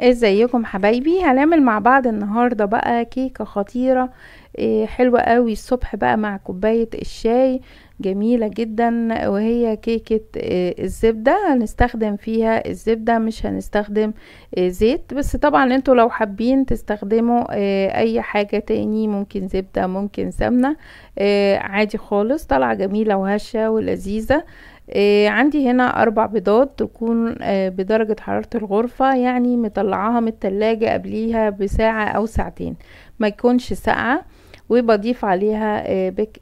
ازيكم حبايبي هنعمل مع بعض النهاردة بقى كيكة خطيرة إيه حلوة قوي الصبح بقى مع كوباية الشاي جميلة جدا وهي كيكة إيه الزبدة هنستخدم فيها الزبدة مش هنستخدم إيه زيت بس طبعا انتوا لو حابين تستخدموا آه، اي حاجة تاني ممكن زبدة ممكن سمنة آه، عادي خالص طالعة جميلة وهشة ولذيذة آه، عندي هنا اربع بيضات تكون آه، بدرجة حرارة الغرفة يعني مطلعاها من التلاجة قبليها بساعة او ساعتين ما يكونش ساقعة وبضيف عليها آه، بيك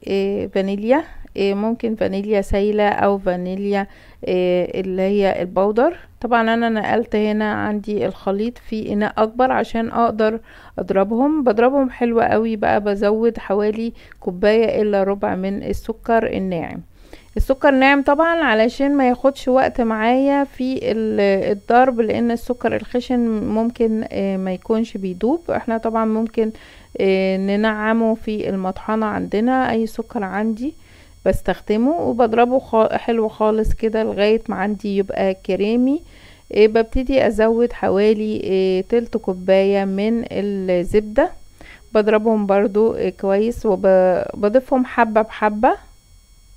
فانيليا إيه، ممكن فانيليا سايلة او فانيليا إيه، اللي هي البودر طبعا انا نقلت هنا عندي الخليط في اناء اكبر عشان اقدر اضربهم بضربهم حلوة قوي بقى بزود حوالي كوباية الا ربع من السكر الناعم السكر ناعم طبعا علشان ما ياخدش وقت معايا في الضرب لان السكر الخشن ممكن إيه، ما يكونش بيدوب احنا طبعا ممكن ننعمه في المطحنة عندنا اي سكر عندي بستخدمه وبضربه حلو خالص كده لغاية ما عندي يبقى كريمي آه، ببتدي ازود حوالي آه، تلت كوباية من الزبدة بضربهم برضو آه، كويس وبضيفهم حبة بحبة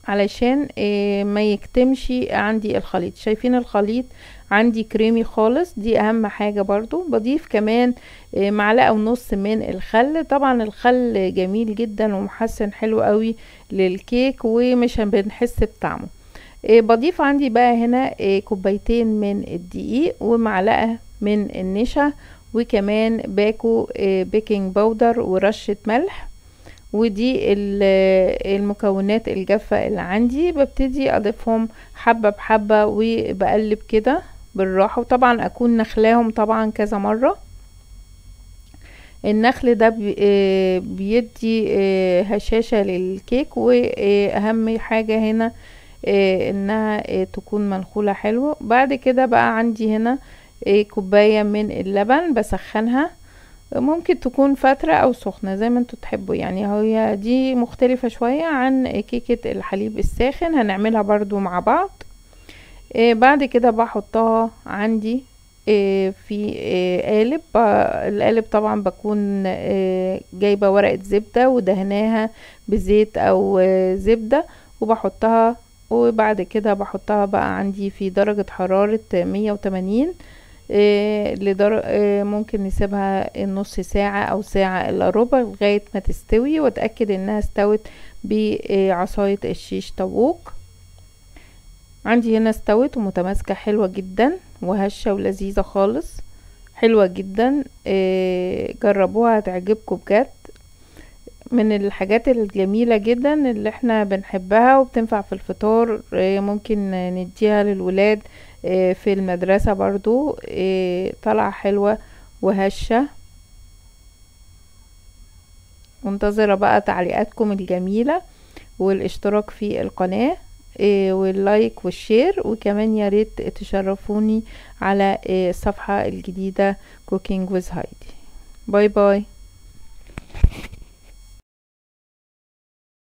علشان آه، ما يكتمش عندي الخليط شايفين الخليط عندي كريمي خالص دي اهم حاجة برضو بضيف كمان آه، معلقة ونص من الخل طبعا الخل جميل جدا ومحسن حلو قوي للكيك ومش بنحس بطعمه آه، بضيف عندي بقى هنا كوبايتين من الدقيق ومعلقة من النشا وكمان باكو بيكنج باودر ورشة ملح ودي المكونات الجافة اللي عندي ببتدي اضيفهم حبة بحبة وبقلب كده بالراحة وطبعا اكون نخلاهم طبعا كذا مرة النخل ده آه، بيدي آه، هشاشة للكيك واهم حاجة هنا آه، انها تكون منخولة حلوة بعد كده بقى عندي هنا كوباية من اللبن بسخنها ممكن تكون فترة او سخنة زي ما انتوا تحبوا يعني هي دي مختلفة شوية عن كيكة الحليب الساخن هنعملها برضو مع بعض آه، بعد كده بحطها عندي آه، في آه، قالب القالب طبعا بكون جايبة ورقة زبدة ودهناها بزيت او زبدة وبحطها وبعد كده بحطها بقى عندي في درجة حرارة مية وتمانين إيه، لدر... إيه، ممكن نسيبها النص ساعة او ساعة الا ربع لغاية ما تستوي واتأكد انها استوت بعصاية الشيش طاووق عندي هنا استوت ومتماسكة حلوة جدا وهشة ولذيذة خالص حلوة جدا إيه، جربوها هتعجبكم بجد من الحاجات الجميلة جدا اللي احنا بنحبها وبتنفع في الفطار ممكن نديها للولاد آه، في المدرسة برضو آه، طلع حلوة وهشة منتظرة بقى تعليقاتكم الجميلة والاشتراك في القناة آه، واللايك والشير وكمان يا ريت تشرفوني على الصفحة الجديدة Cooking ويز هايدي باي باي